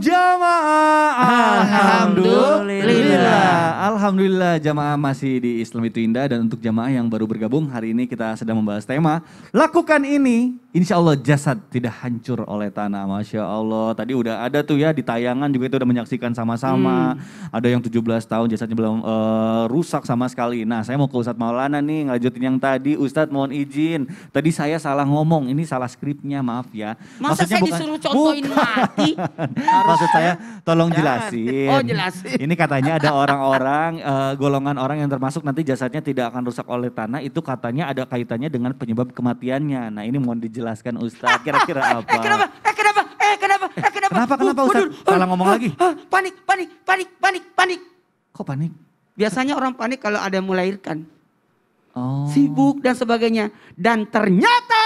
jamaah. Alhamdulillah. Alhamdulillah jamaah masih di Islam itu indah dan untuk jamaah yang baru bergabung hari ini kita sedang membahas tema lakukan ini insya Allah jasad tidak hancur oleh tanah Masya Allah tadi udah ada tuh ya di tayangan juga itu udah menyaksikan sama-sama hmm. ada yang 17 tahun jasadnya belum uh, rusak sama sekali nah saya mau ke Ustadz Maulana nih ngajutin yang tadi Ustadz mohon izin tadi saya salah ngomong ini salah skripnya maaf ya Masa maksudnya saya bukan, disuruh contohin bukan. mati maksud saya tolong jelasin oh jelasin ini katanya ada orang-orang bilang uh, eh, golongan orang yang termasuk nanti jasadnya tidak akan rusak oleh tanah itu katanya ada kaitannya dengan penyebab kematiannya. Nah ini mohon dijelaskan Ustaz kira-kira eh, apa? Eh, eh, kenapa? Eh kenapa? Eh kenapa? Eh kenapa? Kenapa kenapa Ustaz? Salah ngomong eh, lagi. Panik, panik, panik, panik, panik. Kok panik? Biasanya orang panik kalau ada yang melahirkan. Oh. Sibuk dan sebagainya. Dan ternyata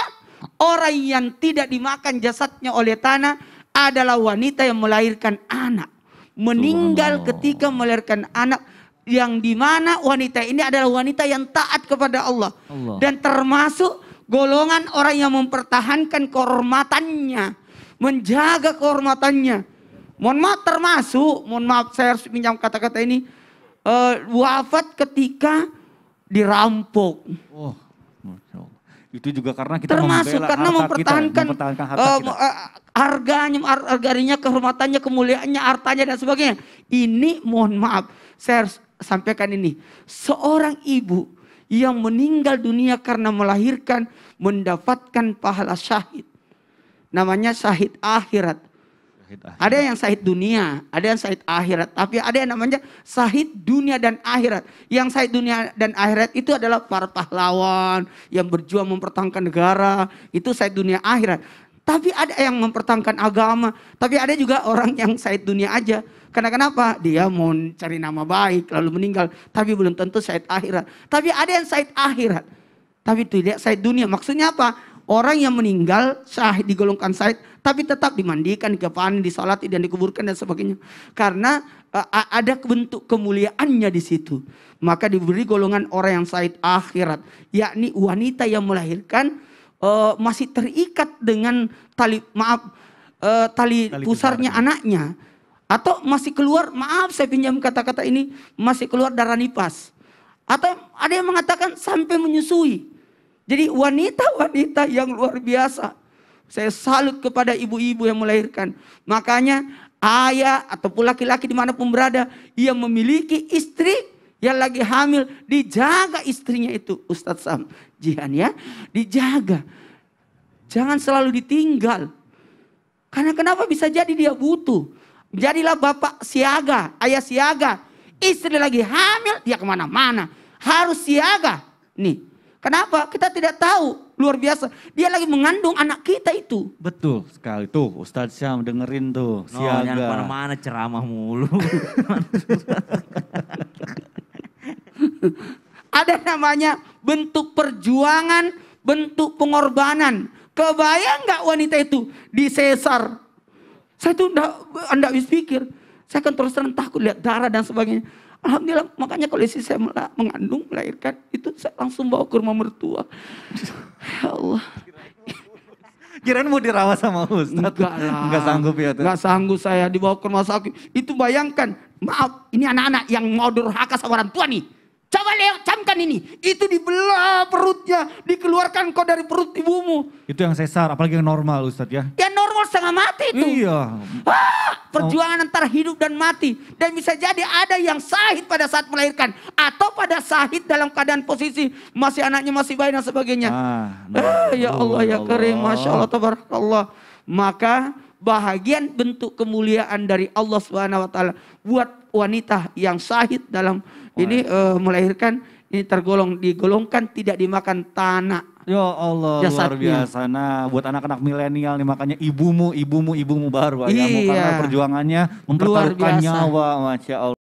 orang yang tidak dimakan jasadnya oleh tanah adalah wanita yang melahirkan anak meninggal ketika melahirkan anak yang dimana wanita ini adalah wanita yang taat kepada Allah, Allah. dan termasuk golongan orang yang mempertahankan kehormatannya, menjaga kehormatannya. Mohon maaf termasuk, mohon maaf saya harus pinjam kata-kata ini, uh, wafat ketika dirampok. Oh, itu juga karena kita termasuk karena mempertahankan, kita, mempertahankan harta eh, eh, harganya, harganya, kehormatannya, kemuliaannya, hartanya dan sebagainya. Ini mohon maaf, saya harus sampaikan ini. Seorang ibu yang meninggal dunia karena melahirkan mendapatkan pahala syahid. Namanya syahid akhirat. Syahid akhirat. Ada yang syahid dunia, ada yang syahid akhirat. Tapi ada yang namanya syahid dunia dan akhirat. Yang syahid dunia dan akhirat itu adalah para pahlawan yang berjuang mempertahankan negara. Itu syahid dunia akhirat. Tapi ada yang mempertahankan agama. Tapi ada juga orang yang said dunia aja. Karena kenapa? Dia mau cari nama baik lalu meninggal. Tapi belum tentu said akhirat. Tapi ada yang said akhirat. Tapi tidak said dunia. Maksudnya apa? Orang yang meninggal syahid digolongkan syahid tapi tetap dimandikan, dikepani, disolati dan dikuburkan dan sebagainya. Karena uh, ada bentuk kemuliaannya di situ. Maka diberi golongan orang yang syahid akhirat, yakni wanita yang melahirkan uh, masih terikat dengan tali maaf uh, tali, tali pusarnya besar. anaknya atau masih keluar maaf saya pinjam kata-kata ini masih keluar darah nipas atau ada yang mengatakan sampai menyusui jadi wanita-wanita yang luar biasa saya salut kepada ibu-ibu yang melahirkan makanya ayah ataupun laki-laki dimanapun berada yang memiliki istri yang lagi hamil, dijaga istrinya itu Ustadz Sam Jihan ya, dijaga. Jangan selalu ditinggal. Karena kenapa bisa jadi dia butuh. Jadilah bapak siaga, ayah siaga. Istri lagi hamil, dia kemana-mana. Harus siaga. Nih, kenapa? Kita tidak tahu. Luar biasa. Dia lagi mengandung anak kita itu. Betul sekali. Tuh Ustadz Sam dengerin tuh. Oh, siaga. oh, mana kemana-mana ceramah mulu. Ada namanya bentuk perjuangan, bentuk pengorbanan. Kebayang nggak wanita itu di Caesar? Saya tuh enggak bisa pikir. Saya kan terus terang takut lihat darah dan sebagainya. Alhamdulillah, makanya kalau istri saya mengandung, melahirkan, itu saya langsung bawa ke rumah mertua. ya Allah. Kirain mau dirawat sama Ustaz. Enggak lah. Enggak sanggup ya. Tuh. Enggak sanggup saya dibawa ke rumah sakit. Itu bayangkan. Maaf, ini anak-anak yang mau durhaka sama orang tua nih. Coba lihat, camkan ini. Itu dibelah perutnya, dikeluarkan kau dari perut ibumu. Itu yang sesar, apalagi yang normal Ustadz ya. Yang normal setengah mati itu. Iya. Ah, oh. perjuangan oh. antara hidup dan mati. Dan bisa jadi ada yang sahid pada saat melahirkan. Atau pada sahid dalam keadaan posisi masih anaknya masih bayi dan sebagainya. Ah, nah, ah, ya Allah, ya, ya Allah. Karim, Masya Allah, Tabarakallah. Maka bahagian bentuk kemuliaan dari Allah Subhanahu wa taala buat wanita yang sahid dalam Wah. ini uh, melahirkan ini tergolong digolongkan tidak dimakan tanah. Ya Allah jasadnya. luar biasa. Nah buat anak-anak milenial nih makanya ibumu, ibumu, ibumu baru iya. kamu karena perjuangannya mempertaruhkan nyawa. Masya Allah.